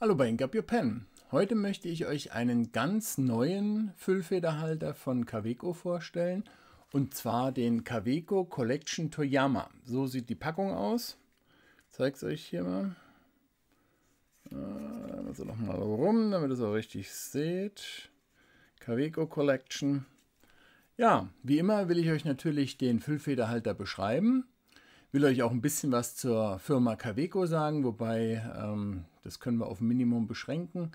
Hallo bei Ink Up Your Pen. Heute möchte ich euch einen ganz neuen Füllfederhalter von Kaweco vorstellen und zwar den Kaweco Collection Toyama. So sieht die Packung aus. Ich zeig's euch hier mal. Also ah, nochmal rum, damit ihr es auch richtig seht. Kaweco Collection. Ja, wie immer will ich euch natürlich den Füllfederhalter beschreiben will euch auch ein bisschen was zur Firma Caveco sagen, wobei ähm, das können wir auf ein Minimum beschränken.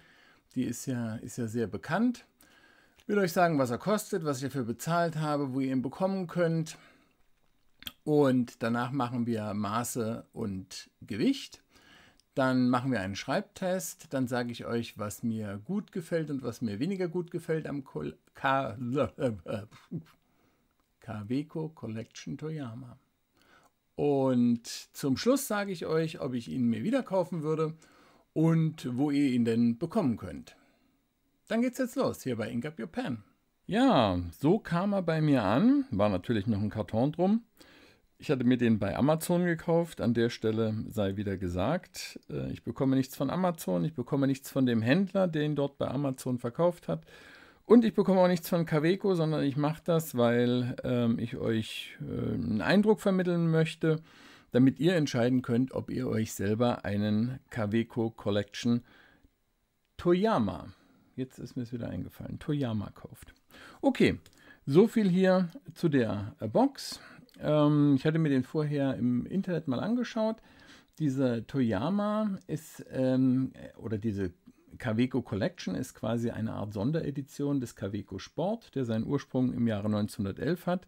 Die ist ja, ist ja sehr bekannt. Will euch sagen, was er kostet, was ich dafür bezahlt habe, wo ihr ihn bekommen könnt. Und danach machen wir Maße und Gewicht. Dann machen wir einen Schreibtest. Dann sage ich euch, was mir gut gefällt und was mir weniger gut gefällt am Kaveco Collection Toyama. Und zum Schluss sage ich euch, ob ich ihn mir wieder kaufen würde und wo ihr ihn denn bekommen könnt. Dann geht's jetzt los, hier bei Ink Up Your Pen. Ja, so kam er bei mir an. War natürlich noch ein Karton drum. Ich hatte mir den bei Amazon gekauft. An der Stelle sei wieder gesagt, äh, ich bekomme nichts von Amazon, ich bekomme nichts von dem Händler, der ihn dort bei Amazon verkauft hat. Und ich bekomme auch nichts von Kaweco, sondern ich mache das, weil ähm, ich euch äh, einen Eindruck vermitteln möchte, damit ihr entscheiden könnt, ob ihr euch selber einen Kaweco Collection Toyama, jetzt ist mir es wieder eingefallen, Toyama kauft. Okay, so viel hier zu der äh, Box. Ähm, ich hatte mir den vorher im Internet mal angeschaut. Diese Toyama ist, ähm, oder diese Caveco Collection ist quasi eine Art Sonderedition des Caveco Sport, der seinen Ursprung im Jahre 1911 hat.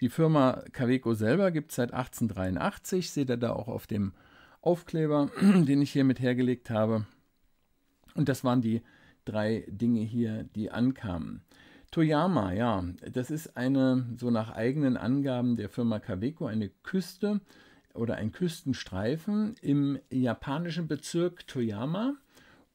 Die Firma Caveco selber gibt es seit 1883, seht ihr da auch auf dem Aufkleber, den ich hier mit hergelegt habe. Und das waren die drei Dinge hier, die ankamen. Toyama, ja, das ist eine, so nach eigenen Angaben der Firma Kaweco, eine Küste oder ein Küstenstreifen im japanischen Bezirk Toyama.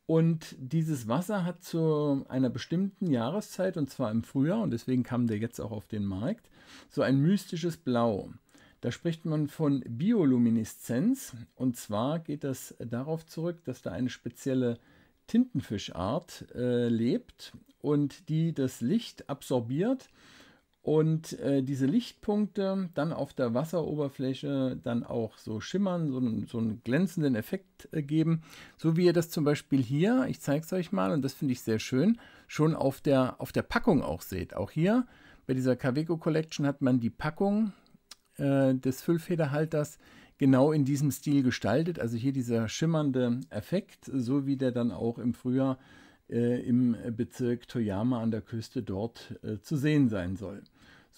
Und dieses Wasser hat zu einer bestimmten Jahreszeit, und zwar im Frühjahr, und deswegen kam der jetzt auch auf den Markt, so ein mystisches Blau. Da spricht man von Biolumineszenz, und zwar geht das darauf zurück, dass da eine spezielle Tintenfischart äh, lebt und die das Licht absorbiert und äh, diese Lichtpunkte dann auf der Wasseroberfläche dann auch so schimmern, so, so einen glänzenden Effekt äh, geben. So wie ihr das zum Beispiel hier, ich zeige es euch mal und das finde ich sehr schön, schon auf der, auf der Packung auch seht. Auch hier bei dieser Kaweco Collection hat man die Packung äh, des Füllfederhalters genau in diesem Stil gestaltet. Also hier dieser schimmernde Effekt, so wie der dann auch im Frühjahr äh, im Bezirk Toyama an der Küste dort äh, zu sehen sein soll.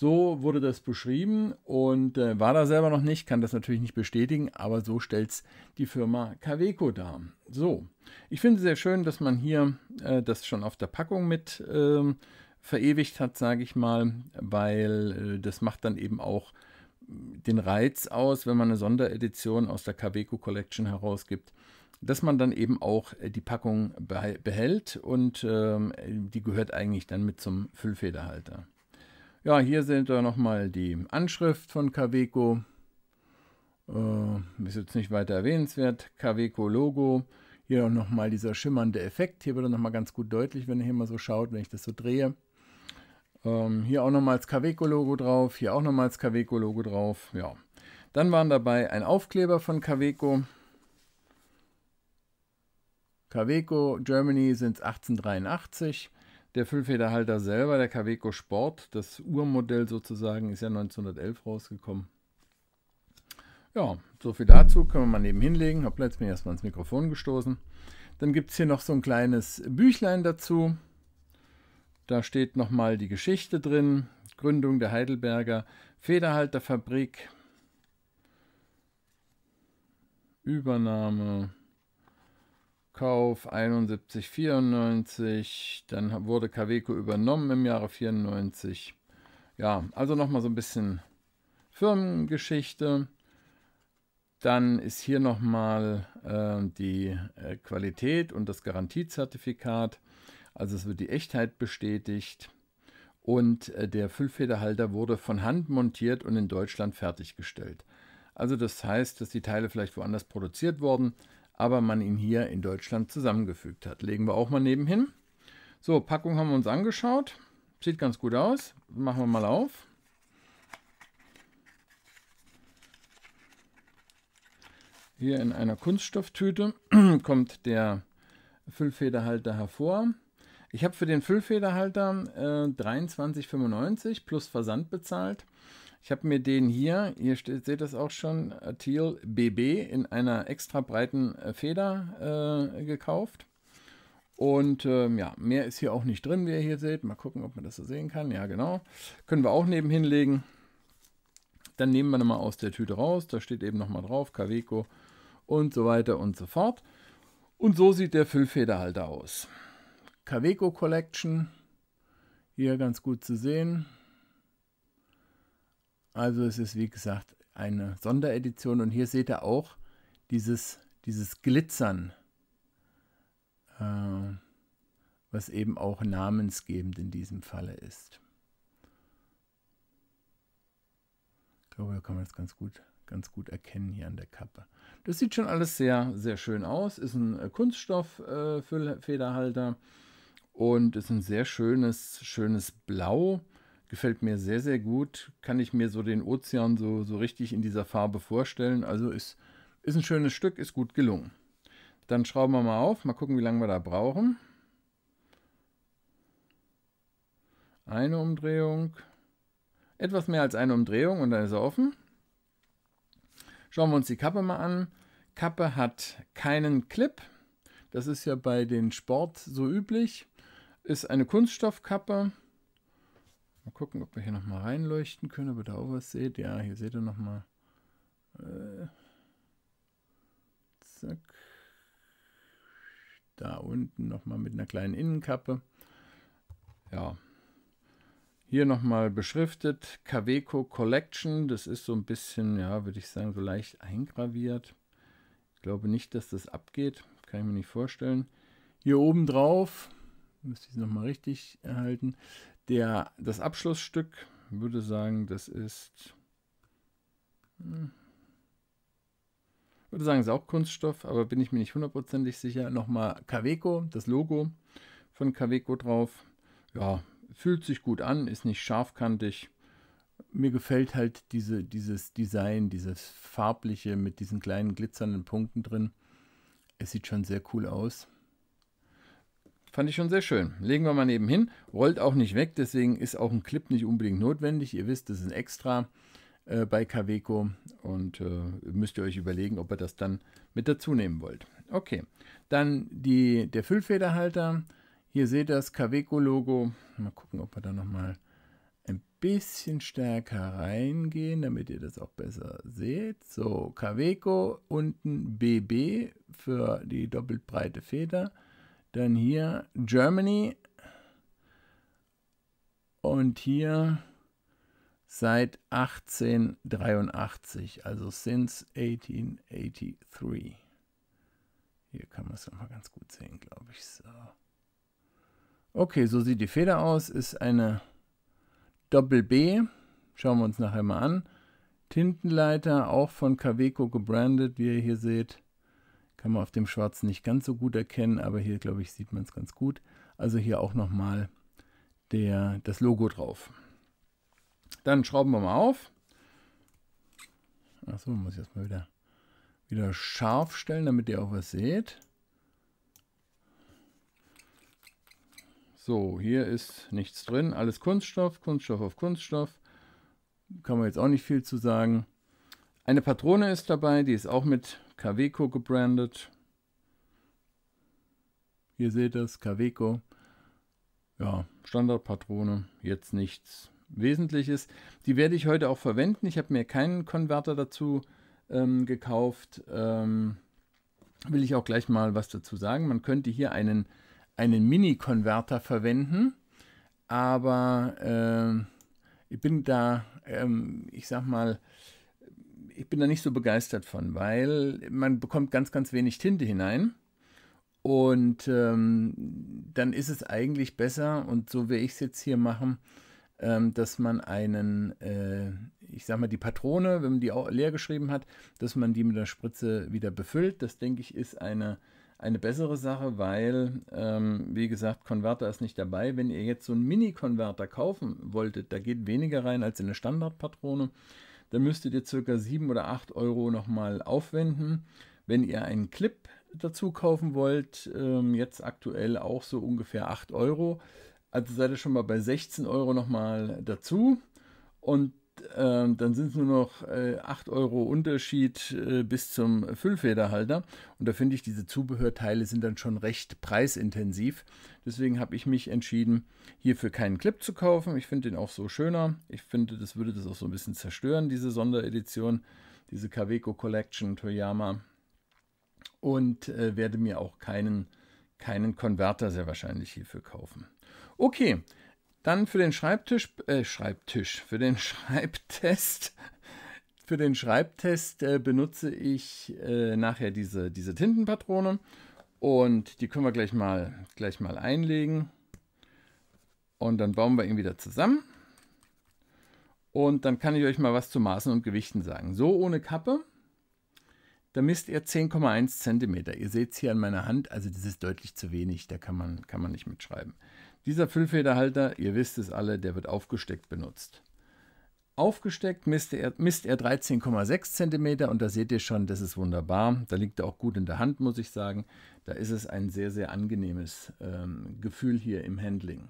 So wurde das beschrieben und äh, war da selber noch nicht, kann das natürlich nicht bestätigen, aber so stellt es die Firma Caveco dar. So, ich finde es sehr schön, dass man hier äh, das schon auf der Packung mit äh, verewigt hat, sage ich mal, weil äh, das macht dann eben auch den Reiz aus, wenn man eine Sonderedition aus der Caveco Collection herausgibt, dass man dann eben auch äh, die Packung behält und ähm, die gehört eigentlich dann mit zum Füllfederhalter. Ja, hier sind wir nochmal die Anschrift von Caveco. Äh, ist jetzt nicht weiter erwähnenswert. Caveco-Logo. Hier auch nochmal dieser schimmernde Effekt. Hier wird er nochmal ganz gut deutlich, wenn ihr hier mal so schaut, wenn ich das so drehe. Ähm, hier auch nochmal das Caveco-Logo drauf. Hier auch nochmal das Caveco-Logo drauf. Ja. Dann waren dabei ein Aufkleber von Caveco. Caveco Germany sind 1883. Der Füllfederhalter selber, der Caveco Sport, das Urmodell sozusagen, ist ja 1911 rausgekommen. Ja, so viel dazu. Können wir mal neben hinlegen. Hab jetzt mir erstmal ins Mikrofon gestoßen. Dann gibt es hier noch so ein kleines Büchlein dazu. Da steht nochmal die Geschichte drin. Gründung der Heidelberger Federhalterfabrik. Übernahme. Abkauf 71,94. Dann wurde Caveco übernommen im Jahre 94. Ja, also nochmal so ein bisschen Firmengeschichte. Dann ist hier nochmal äh, die äh, Qualität und das Garantiezertifikat. Also es wird die Echtheit bestätigt. Und äh, der Füllfederhalter wurde von Hand montiert und in Deutschland fertiggestellt. Also das heißt, dass die Teile vielleicht woanders produziert wurden, aber man ihn hier in Deutschland zusammengefügt hat. Legen wir auch mal nebenhin. So, Packung haben wir uns angeschaut. Sieht ganz gut aus. Machen wir mal auf. Hier in einer Kunststofftüte kommt der Füllfederhalter hervor. Ich habe für den Füllfederhalter äh, 23,95 plus Versand bezahlt. Ich habe mir den hier, ihr seht das auch schon, Teal BB in einer extra breiten äh, Feder äh, gekauft. Und ähm, ja, mehr ist hier auch nicht drin, wie ihr hier seht. Mal gucken, ob man das so sehen kann. Ja, genau. Können wir auch nebenhin legen. Dann nehmen wir nochmal aus der Tüte raus. Da steht eben nochmal drauf, Kaweco und so weiter und so fort. Und so sieht der Füllfederhalter aus. Kaweco Collection. Hier ganz gut zu sehen. Also es ist wie gesagt eine Sonderedition und hier seht ihr auch dieses, dieses Glitzern, äh, was eben auch namensgebend in diesem Falle ist. Ich glaube, da kann man das ganz gut, ganz gut erkennen hier an der Kappe. Das sieht schon alles sehr, sehr schön aus. Ist ein Kunststofffederhalter äh, äh und ist ein sehr schönes, schönes Blau. Gefällt mir sehr, sehr gut. Kann ich mir so den Ozean so, so richtig in dieser Farbe vorstellen. Also ist, ist ein schönes Stück, ist gut gelungen. Dann schrauben wir mal auf, mal gucken, wie lange wir da brauchen. Eine Umdrehung. Etwas mehr als eine Umdrehung und dann ist er offen. Schauen wir uns die Kappe mal an. Kappe hat keinen Clip. Das ist ja bei den Sport so üblich. Ist eine Kunststoffkappe. Mal gucken, ob wir hier nochmal reinleuchten können, ob ihr da auch was seht. Ja, hier seht ihr nochmal. Äh, zack. Da unten nochmal mit einer kleinen Innenkappe. Ja. Hier nochmal beschriftet. Caveco Collection. Das ist so ein bisschen, ja, würde ich sagen, so leicht eingraviert. Ich glaube nicht, dass das abgeht. Kann ich mir nicht vorstellen. Hier oben drauf, müsste ich es nochmal richtig erhalten, der, das Abschlussstück würde sagen, das ist. Hm, würde sagen, ist auch Kunststoff, aber bin ich mir nicht hundertprozentig sicher. Nochmal Caveco, das Logo von Caveco drauf. Ja, fühlt sich gut an, ist nicht scharfkantig. Mir gefällt halt diese, dieses Design, dieses farbliche mit diesen kleinen glitzernden Punkten drin. Es sieht schon sehr cool aus. Fand ich schon sehr schön. Legen wir mal nebenhin. Rollt auch nicht weg, deswegen ist auch ein Clip nicht unbedingt notwendig. Ihr wisst, das ist Extra äh, bei Kaweco und äh, müsst ihr euch überlegen, ob ihr das dann mit dazu nehmen wollt. Okay, dann die, der Füllfederhalter. Hier seht ihr das Kaweco-Logo. Mal gucken, ob wir da nochmal ein bisschen stärker reingehen, damit ihr das auch besser seht. So, Kaweco unten BB für die doppelt breite Feder. Dann hier Germany. Und hier seit 1883, also since 1883. Hier kann man es nochmal ganz gut sehen, glaube ich. So. Okay, so sieht die Feder aus. Ist eine Doppel B. Schauen wir uns nachher mal an. Tintenleiter, auch von Caveco gebrandet, wie ihr hier seht. Kann man auf dem schwarzen nicht ganz so gut erkennen, aber hier, glaube ich, sieht man es ganz gut. Also hier auch nochmal das Logo drauf. Dann schrauben wir mal auf. Achso, muss ich erstmal wieder, wieder scharf stellen, damit ihr auch was seht. So, hier ist nichts drin. Alles Kunststoff, Kunststoff auf Kunststoff. Kann man jetzt auch nicht viel zu sagen. Eine Patrone ist dabei, die ist auch mit Kaweco gebrandet. Hier seht ihr es, Kaweco. Ja, Standardpatrone, jetzt nichts Wesentliches. Die werde ich heute auch verwenden. Ich habe mir keinen Konverter dazu ähm, gekauft. Ähm, will ich auch gleich mal was dazu sagen. Man könnte hier einen, einen Mini-Konverter verwenden, aber äh, ich bin da, ähm, ich sag mal, ich bin da nicht so begeistert von, weil man bekommt ganz, ganz wenig Tinte hinein. Und ähm, dann ist es eigentlich besser, und so will ich es jetzt hier machen, ähm, dass man einen, äh, ich sag mal, die Patrone, wenn man die auch leer geschrieben hat, dass man die mit der Spritze wieder befüllt. Das denke ich ist eine, eine bessere Sache, weil, ähm, wie gesagt, Konverter ist nicht dabei. Wenn ihr jetzt so einen Mini-Konverter kaufen wolltet, da geht weniger rein als in eine Standardpatrone. patrone dann müsstet ihr ca. 7 oder 8 Euro nochmal aufwenden. Wenn ihr einen Clip dazu kaufen wollt, ähm, jetzt aktuell auch so ungefähr 8 Euro. Also seid ihr schon mal bei 16 Euro nochmal dazu. Und ähm, dann sind es nur noch äh, 8 Euro Unterschied äh, bis zum Füllfederhalter. Und da finde ich, diese Zubehörteile sind dann schon recht preisintensiv. Deswegen habe ich mich entschieden, hierfür keinen Clip zu kaufen. Ich finde den auch so schöner. Ich finde, das würde das auch so ein bisschen zerstören, diese Sonderedition, diese Kaweco Collection Toyama. Und äh, werde mir auch keinen, keinen Konverter sehr wahrscheinlich hierfür kaufen. Okay, dann für den Schreibtisch, äh, Schreibtisch, für den Schreibtest, für den Schreibtest äh, benutze ich äh, nachher diese, diese Tintenpatrone und die können wir gleich mal, gleich mal einlegen und dann bauen wir ihn wieder zusammen und dann kann ich euch mal was zu Maßen und Gewichten sagen. So ohne Kappe da misst er 10,1 cm. Ihr seht es hier an meiner Hand, also das ist deutlich zu wenig, da kann man, kann man nicht mitschreiben. Dieser Füllfederhalter, ihr wisst es alle, der wird aufgesteckt benutzt. Aufgesteckt misst er, misst er 13,6 cm und da seht ihr schon, das ist wunderbar. Da liegt er auch gut in der Hand, muss ich sagen. Da ist es ein sehr, sehr angenehmes ähm, Gefühl hier im Handling.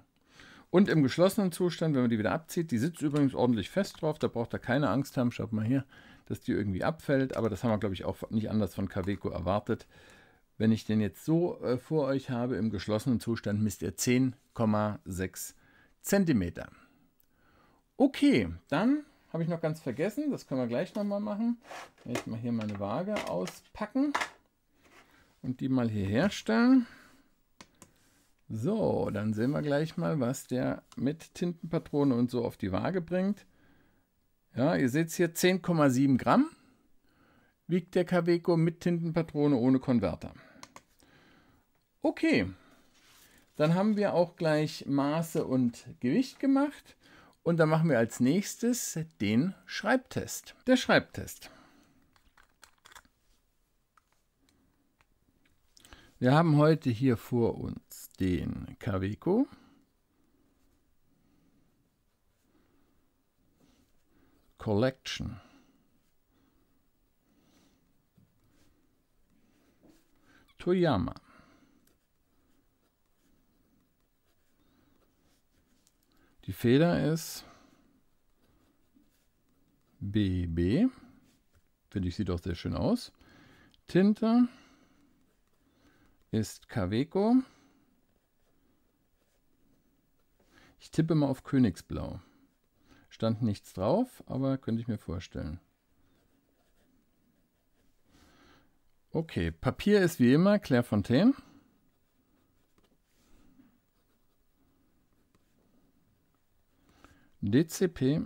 Und im geschlossenen Zustand, wenn man die wieder abzieht, die sitzt übrigens ordentlich fest drauf, da braucht er keine Angst haben, schaut mal hier, dass die irgendwie abfällt, aber das haben wir, glaube ich, auch nicht anders von Caveco erwartet. Wenn ich den jetzt so äh, vor euch habe, im geschlossenen Zustand misst er 10,6 cm. Okay, dann habe ich noch ganz vergessen, das können wir gleich nochmal machen. Werde ich mal hier meine Waage auspacken und die mal hier herstellen. So, dann sehen wir gleich mal, was der mit Tintenpatrone und so auf die Waage bringt. Ja, ihr seht es hier, 10,7 Gramm wiegt der Caveco mit Tintenpatrone ohne Konverter. Okay, dann haben wir auch gleich Maße und Gewicht gemacht. Und dann machen wir als nächstes den Schreibtest. Der Schreibtest. Wir haben heute hier vor uns den Caveco. Collection. Toyama. Die Feder ist BB. Finde ich, sieht auch sehr schön aus. Tinte ist Kaweco. Ich tippe mal auf Königsblau. Stand nichts drauf, aber könnte ich mir vorstellen. Okay, Papier ist wie immer Claire Fontaine. DCP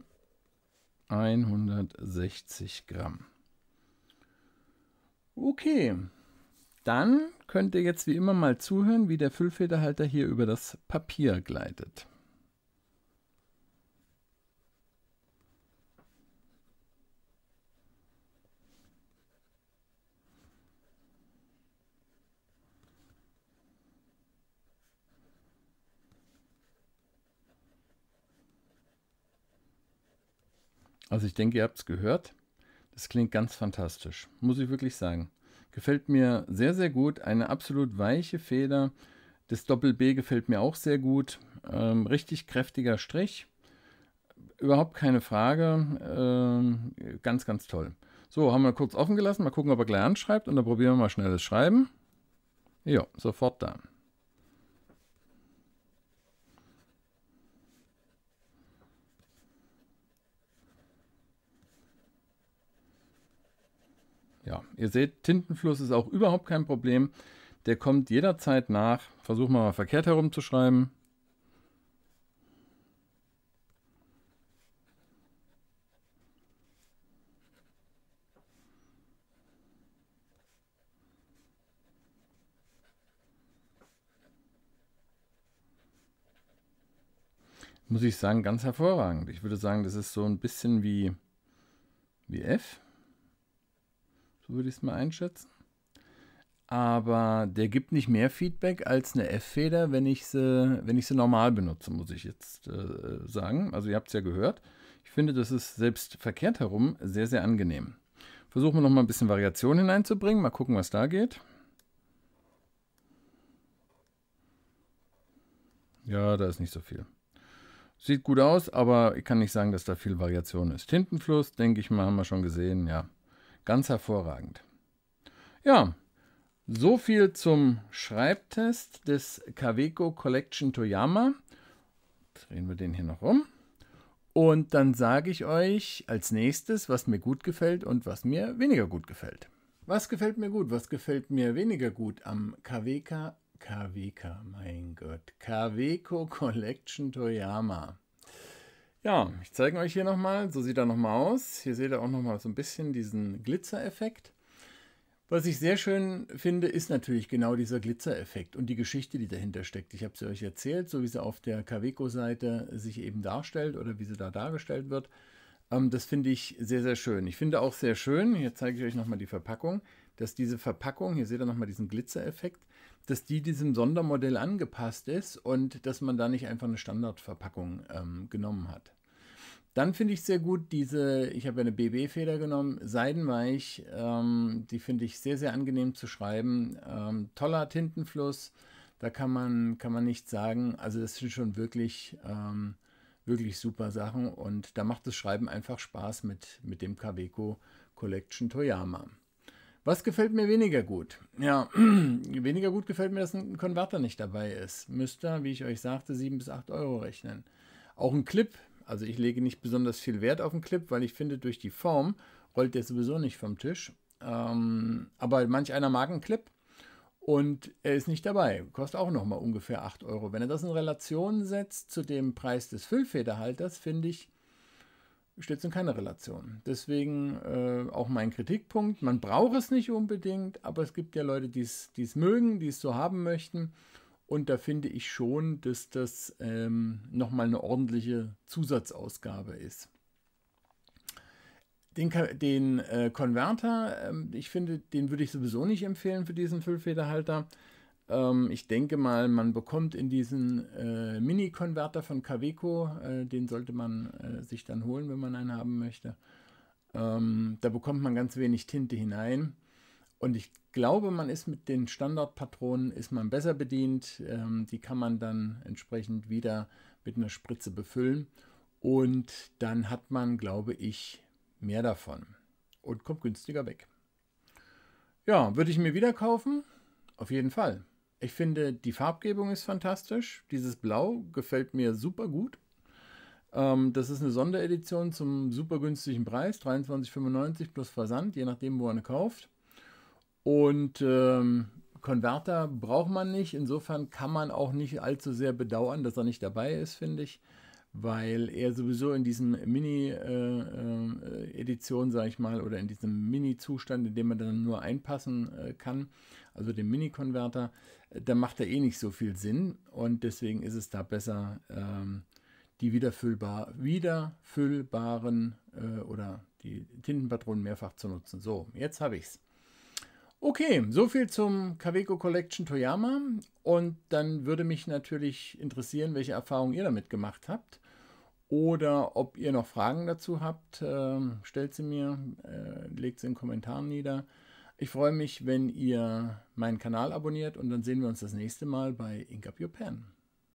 160 Gramm. Okay, dann könnt ihr jetzt wie immer mal zuhören, wie der Füllfederhalter hier über das Papier gleitet. Also ich denke, ihr habt es gehört. Das klingt ganz fantastisch, muss ich wirklich sagen. Gefällt mir sehr, sehr gut. Eine absolut weiche Feder. Das Doppel-B gefällt mir auch sehr gut. Ähm, richtig kräftiger Strich. Überhaupt keine Frage. Ähm, ganz, ganz toll. So, haben wir kurz offen gelassen. Mal gucken, ob er gleich anschreibt. Und dann probieren wir mal schnelles Schreiben. Ja, sofort da. Ja, ihr seht, Tintenfluss ist auch überhaupt kein Problem. Der kommt jederzeit nach. Versuchen wir mal verkehrt herumzuschreiben. Muss ich sagen, ganz hervorragend. Ich würde sagen, das ist so ein bisschen wie, wie F. So würde ich es mal einschätzen. Aber der gibt nicht mehr Feedback als eine F-Feder, wenn ich sie, wenn ich sie normal benutze, muss ich jetzt äh, sagen. Also ihr habt es ja gehört. Ich finde, das ist selbst verkehrt herum sehr, sehr angenehm. Versuchen wir nochmal ein bisschen Variation hineinzubringen. Mal gucken, was da geht. Ja, da ist nicht so viel. Sieht gut aus, aber ich kann nicht sagen, dass da viel Variation ist. Tintenfluss, denke ich mal, haben wir schon gesehen, ja. Ganz hervorragend. Ja, so viel zum Schreibtest des Kaweco Collection Toyama. Drehen wir den hier noch um. Und dann sage ich euch als nächstes, was mir gut gefällt und was mir weniger gut gefällt. Was gefällt mir gut, was gefällt mir weniger gut am Kaweka? KWK, mein Gott, Kaweco Collection Toyama. Ja, ich zeige euch hier nochmal, so sieht er nochmal aus. Hier seht ihr auch nochmal so ein bisschen diesen Glitzereffekt. Was ich sehr schön finde, ist natürlich genau dieser Glitzereffekt und die Geschichte, die dahinter steckt. Ich habe sie euch erzählt, so wie sie auf der Caveco-Seite sich eben darstellt oder wie sie da dargestellt wird. Ähm, das finde ich sehr, sehr schön. Ich finde auch sehr schön, hier zeige ich euch nochmal die Verpackung, dass diese Verpackung, hier seht ihr nochmal diesen Glitzereffekt, dass die diesem Sondermodell angepasst ist und dass man da nicht einfach eine Standardverpackung ähm, genommen hat. Dann finde ich sehr gut diese, ich habe ja eine BB-Feder genommen, Seidenweich, ähm, die finde ich sehr, sehr angenehm zu schreiben. Ähm, toller Tintenfluss, da kann man, kann man nichts sagen. Also das sind schon wirklich, ähm, wirklich super Sachen und da macht das Schreiben einfach Spaß mit, mit dem Kaweco Collection Toyama. Was gefällt mir weniger gut? Ja, weniger gut gefällt mir, dass ein Konverter nicht dabei ist. Müsste, wie ich euch sagte, 7 bis 8 Euro rechnen. Auch ein Clip. Also ich lege nicht besonders viel Wert auf einen Clip, weil ich finde, durch die Form rollt der sowieso nicht vom Tisch. Ähm, aber manch einer mag einen Clip und er ist nicht dabei. Kostet auch nochmal ungefähr 8 Euro. Wenn er das in Relation setzt zu dem Preis des Füllfederhalters, finde ich, steht es in keiner Relation. Deswegen äh, auch mein Kritikpunkt. Man braucht es nicht unbedingt, aber es gibt ja Leute, die es mögen, die es so haben möchten. Und da finde ich schon, dass das ähm, nochmal eine ordentliche Zusatzausgabe ist. Den, den äh, Converter, äh, ich finde, den würde ich sowieso nicht empfehlen für diesen Füllfederhalter. Ähm, ich denke mal, man bekommt in diesen äh, Mini-Konverter von Caveco, äh, den sollte man äh, sich dann holen, wenn man einen haben möchte. Ähm, da bekommt man ganz wenig Tinte hinein. Und ich glaube, man ist mit den Standardpatronen ist man besser bedient. Ähm, die kann man dann entsprechend wieder mit einer Spritze befüllen. Und dann hat man, glaube ich, mehr davon und kommt günstiger weg. Ja, würde ich mir wieder kaufen? Auf jeden Fall. Ich finde, die Farbgebung ist fantastisch. Dieses Blau gefällt mir super gut. Ähm, das ist eine Sonderedition zum super günstigen Preis, 23,95 plus Versand, je nachdem, wo man kauft. Und ähm, Konverter braucht man nicht. Insofern kann man auch nicht allzu sehr bedauern, dass er nicht dabei ist, finde ich weil er sowieso in diesem Mini-Edition, äh, äh, sage ich mal, oder in diesem Mini-Zustand, in dem man dann nur einpassen äh, kann, also den Mini-Konverter, äh, da macht er eh nicht so viel Sinn und deswegen ist es da besser, ähm, die wiederfüllbar, wiederfüllbaren äh, oder die Tintenpatronen mehrfach zu nutzen. So, jetzt habe ich es. Okay, so viel zum Kaweco Collection Toyama und dann würde mich natürlich interessieren, welche Erfahrungen ihr damit gemacht habt. Oder ob ihr noch Fragen dazu habt, ähm, stellt sie mir, äh, legt sie in den Kommentaren nieder. Ich freue mich, wenn ihr meinen Kanal abonniert und dann sehen wir uns das nächste Mal bei Ink Up Your Pen.